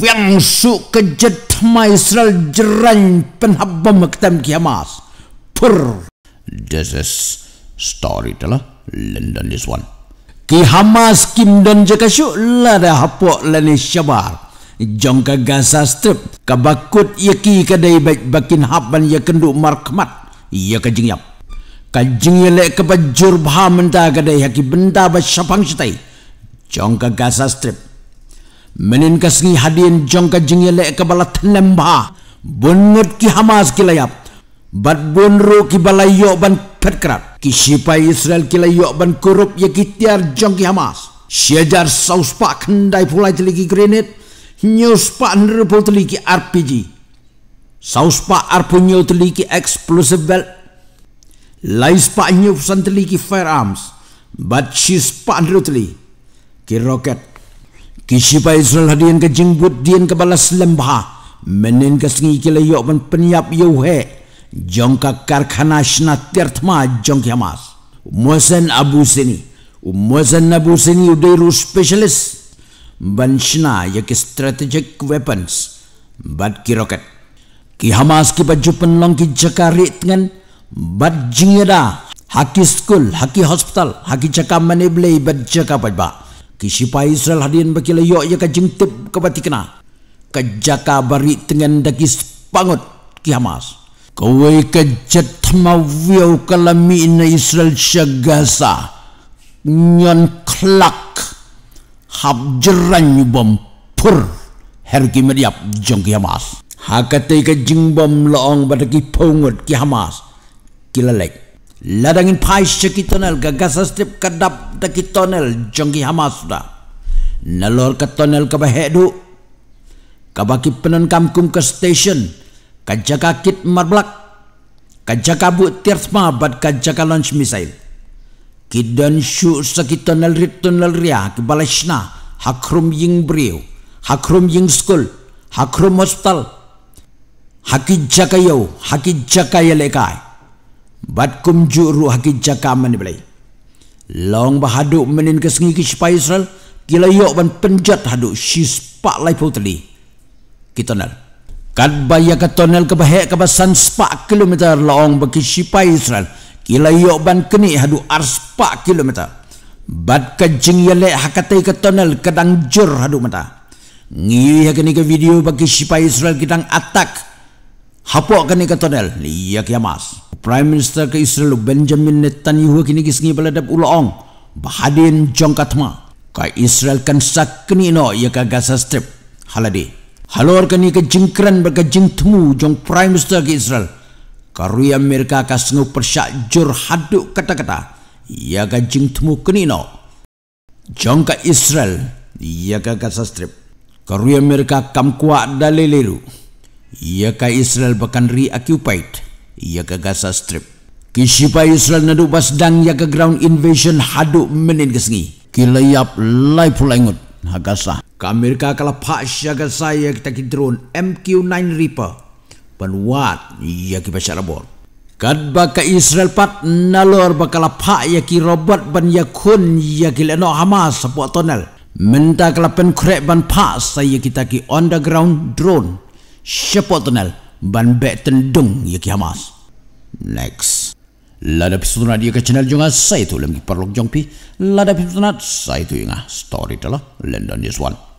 yang suk kejet mai Israel jerang penhabam ketam kiamas. Pur. This is story tu lah. London this one. Ki Hamas kim dan je kasyu la dah hapok la ni syabar. Jong ke Gaza Strip. Kabakut ya ki kadai baik bakin haban ya kenduk markmat. Ya kajing yap. Kajing ya lek kebajur bha mentah kadai ya benda bas syapang syatai. Jong ke Gaza Strip menin kasngi hadien jongka jingye le kabala tenemba bunut ki hamas ki layap bat bunru ki balayo ban petkrat ki sipai israel ki layo ban kurup ye ki tiar jongki hamas syajar sauspa kendai pula teliki grenet nyuspa nerpul teliki rpg sauspa arpunyo teliki explosive belt laispa nyuf santeliki firearms bat sispa nerpul teliki ki rocket. Kisipa Israel hadian ke jenggut dian ke balas lembah. Menin ke sengi kila yuk ban penyap yuhe. Jongka karkana shna tirtma jongki hamas. Muzan Abu Sini. Muzan Abu Sini udairu specialist. Ban shna yaki strategic weapons. Bat ki roket. Ki hamas ki baju penlong ki jaka ritngan. Bat jingyada. Haki school, haki hospital, haki jaka manibli bat jaka pajbah. Kisipa Israel hadian bagi layok ya kajeng tip kebati kena. Kajaka bari tengen daki sepangut ki Hamas. Kawai kajat tamawiyau kalami ina Israel syagasa. Nyan kelak Hab jeran yubam pur. Herki meriap jong ki Hamas. Hakatai kajeng bom loong badaki pungut ki Hamas. Kilalek ladangin price sekitonel gagasan strip kedap teki tonel jonggi hamas dah. nalor ke tunnel ke behedu kabaki penen kamkum ke station kajaka kit marblak kajaka bu tirsma bad kajaka launch missile kidan shu tunnel rit tunnel ria ke balesna hakrum ying brio hakrum ying school hakrum hospital Hakijakayo, hakijakayalekai. Hakijakayalekai bat kum juru haki jaka mani belai. Long bahaduk menin ke sengi ke sepah Israel, kila yok ban penjat haduk si sepak lai putri. Kita nal. Kad bayar ke tonel ke bahaya ke basan sepak kilometer long bagi sepah Israel, kila yok ban keni haduk ar sepak kilometer. Bat kajing yale hakatai ke tonel kadang jur haduk mata. Ngiwi hakini ke video bagi sepah Israel kita atak. Hapok kini ke tonel. Ia kiamas. Prime Minister ke Israel Benjamin Netanyahu kini kisngi beladap ulaong. Bahadin jongkatma. Ka Israel kan sak kini no ia ke Gaza Strip. Haladi. Halor kini ke jingkran berke jingtmu jong Prime Minister ke Israel. Karui Amerika ka sengu persyak jur haduk kata-kata. Ia ke jingtmu kini no. Jong ke Israel. Ia ke Gaza Strip. Karui Amerika kam kuat daliliru. Ia ka Israel bakan ri Ia ka Gaza Strip. Kisipa Israel naduk bas dang ya ka ground invasion haduk menin kesengi. Kilayap lai pula ingut. Ha Gaza. Ka Amerika kala pas Gaza ya kita ki drone MQ-9 Reaper. Penuat ia ki basyak labor. Kad baka Israel pat nalor bakala pak ya ki robot ban ya kun ya ki leno Hamas sepuk tunnel. Minta kelapan krek ban pak saya kita ki underground drone Siapa tenal Ban bek tendung Ya kiamas Next Lada pisutunat Ya ke channel Jangan saya tu Lagi perlu jangpi Lada pisutunat Saya tu ingat Story telah London is one